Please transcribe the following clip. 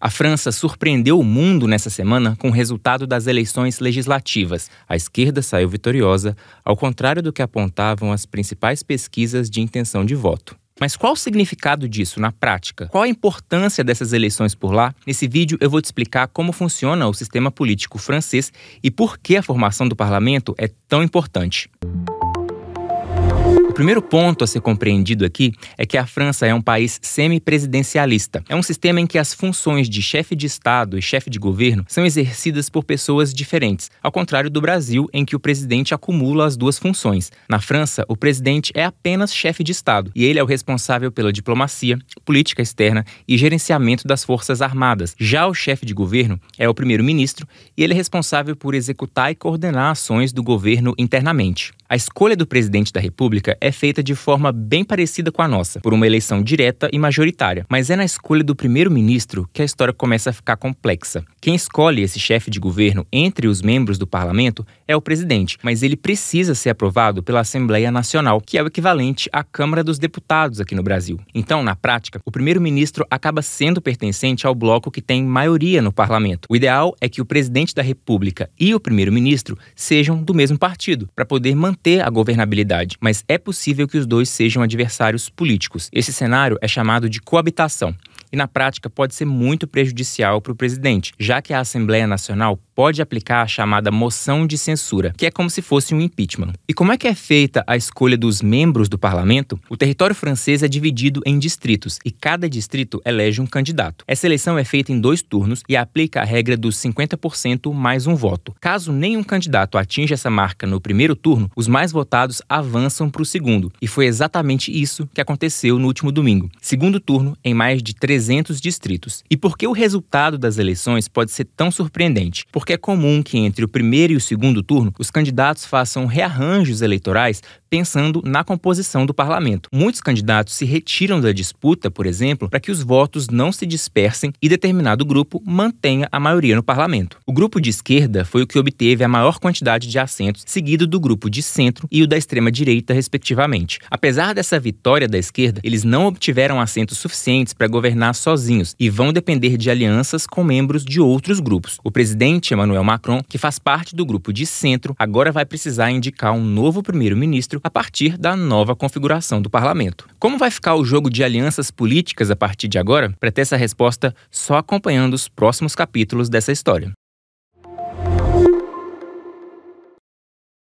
A França surpreendeu o mundo nessa semana com o resultado das eleições legislativas. A esquerda saiu vitoriosa, ao contrário do que apontavam as principais pesquisas de intenção de voto. Mas qual o significado disso na prática? Qual a importância dessas eleições por lá? Nesse vídeo eu vou te explicar como funciona o sistema político francês e por que a formação do parlamento é tão importante. Música primeiro ponto a ser compreendido aqui é que a França é um país semi-presidencialista. É um sistema em que as funções de chefe de Estado e chefe de governo são exercidas por pessoas diferentes, ao contrário do Brasil, em que o presidente acumula as duas funções. Na França, o presidente é apenas chefe de Estado e ele é o responsável pela diplomacia, política externa e gerenciamento das Forças Armadas. Já o chefe de governo é o primeiro-ministro e ele é responsável por executar e coordenar ações do governo internamente. A escolha do presidente da República é é feita de forma bem parecida com a nossa, por uma eleição direta e majoritária. Mas é na escolha do primeiro-ministro que a história começa a ficar complexa. Quem escolhe esse chefe de governo entre os membros do parlamento é o presidente, mas ele precisa ser aprovado pela Assembleia Nacional, que é o equivalente à Câmara dos Deputados aqui no Brasil. Então, na prática, o primeiro-ministro acaba sendo pertencente ao bloco que tem maioria no parlamento. O ideal é que o presidente da República e o primeiro-ministro sejam do mesmo partido, para poder manter a governabilidade, mas é possível possível que os dois sejam adversários políticos. Esse cenário é chamado de coabitação e, na prática, pode ser muito prejudicial para o presidente, já que a Assembleia Nacional pode aplicar a chamada moção de censura, que é como se fosse um impeachment. E como é que é feita a escolha dos membros do parlamento? O território francês é dividido em distritos e cada distrito elege um candidato. Essa eleição é feita em dois turnos e aplica a regra dos 50% mais um voto. Caso nenhum candidato atinja essa marca no primeiro turno, os mais votados avançam para o segundo. E foi exatamente isso que aconteceu no último domingo. Segundo turno, em mais de 300 300 distritos. E por que o resultado das eleições pode ser tão surpreendente? Porque é comum que entre o primeiro e o segundo turno os candidatos façam rearranjos eleitorais pensando na composição do parlamento. Muitos candidatos se retiram da disputa, por exemplo, para que os votos não se dispersem e determinado grupo mantenha a maioria no parlamento. O grupo de esquerda foi o que obteve a maior quantidade de assentos, seguido do grupo de centro e o da extrema direita, respectivamente. Apesar dessa vitória da esquerda, eles não obtiveram assentos suficientes para governar governar sozinhos e vão depender de alianças com membros de outros grupos. O presidente Emmanuel Macron, que faz parte do grupo de centro, agora vai precisar indicar um novo primeiro-ministro a partir da nova configuração do parlamento. Como vai ficar o jogo de alianças políticas a partir de agora? Para ter essa resposta, só acompanhando os próximos capítulos dessa história.